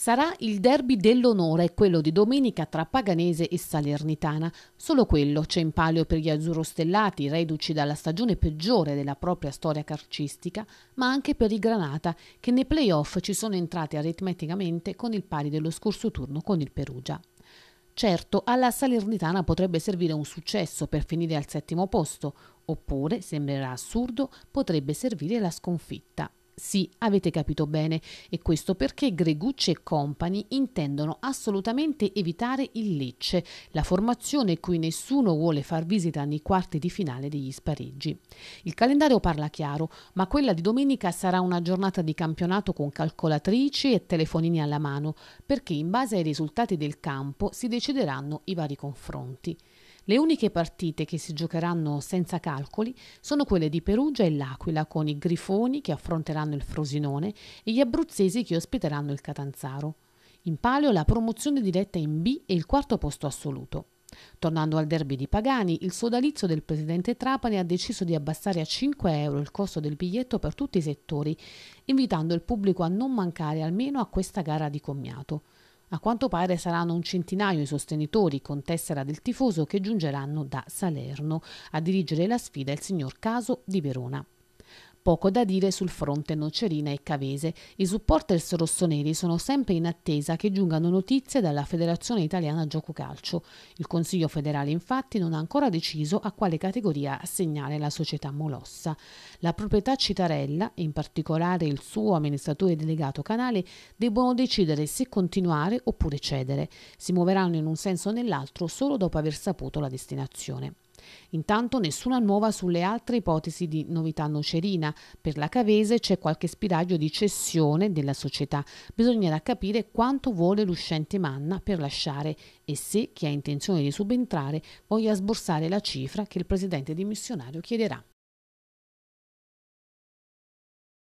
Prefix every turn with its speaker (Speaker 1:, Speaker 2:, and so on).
Speaker 1: Sarà il derby dell'onore, quello di domenica tra Paganese e Salernitana. Solo quello c'è in palio per gli azzurrostellati, reduci dalla stagione peggiore della propria storia calcistica, ma anche per i Granata, che nei playoff ci sono entrati aritmeticamente con il pari dello scorso turno con il Perugia. Certo, alla Salernitana potrebbe servire un successo per finire al settimo posto, oppure, sembrerà assurdo, potrebbe servire la sconfitta. Sì, avete capito bene, e questo perché Gregucci e Company intendono assolutamente evitare il Lecce, la formazione cui nessuno vuole far visita nei quarti di finale degli spareggi. Il calendario parla chiaro, ma quella di domenica sarà una giornata di campionato con calcolatrici e telefonini alla mano, perché in base ai risultati del campo si decideranno i vari confronti. Le uniche partite che si giocheranno senza calcoli sono quelle di Perugia e L'Aquila con i Grifoni che affronteranno il Frosinone e gli abruzzesi che ospiteranno il Catanzaro. In palio la promozione diretta in B e il quarto posto assoluto. Tornando al derby di Pagani, il sodalizio del presidente Trapani ha deciso di abbassare a 5 euro il costo del biglietto per tutti i settori, invitando il pubblico a non mancare almeno a questa gara di commiato. A quanto pare saranno un centinaio i sostenitori con tessera del tifoso che giungeranno da Salerno. A dirigere la sfida il signor Caso di Verona. Poco da dire sul fronte Nocerina e Cavese. I supporters rossoneri sono sempre in attesa che giungano notizie dalla Federazione Italiana Gioco Calcio. Il Consiglio federale infatti non ha ancora deciso a quale categoria assegnare la società Molossa. La proprietà Citarella in particolare il suo amministratore delegato Canale debbono decidere se continuare oppure cedere. Si muoveranno in un senso o nell'altro solo dopo aver saputo la destinazione. Intanto nessuna nuova sulle altre ipotesi di novità nocerina. Per la Cavese c'è qualche spiraglio di cessione della società. Bisognerà capire quanto vuole l'uscente Manna per lasciare e se chi ha intenzione di subentrare voglia sborsare la cifra che il presidente dimissionario chiederà.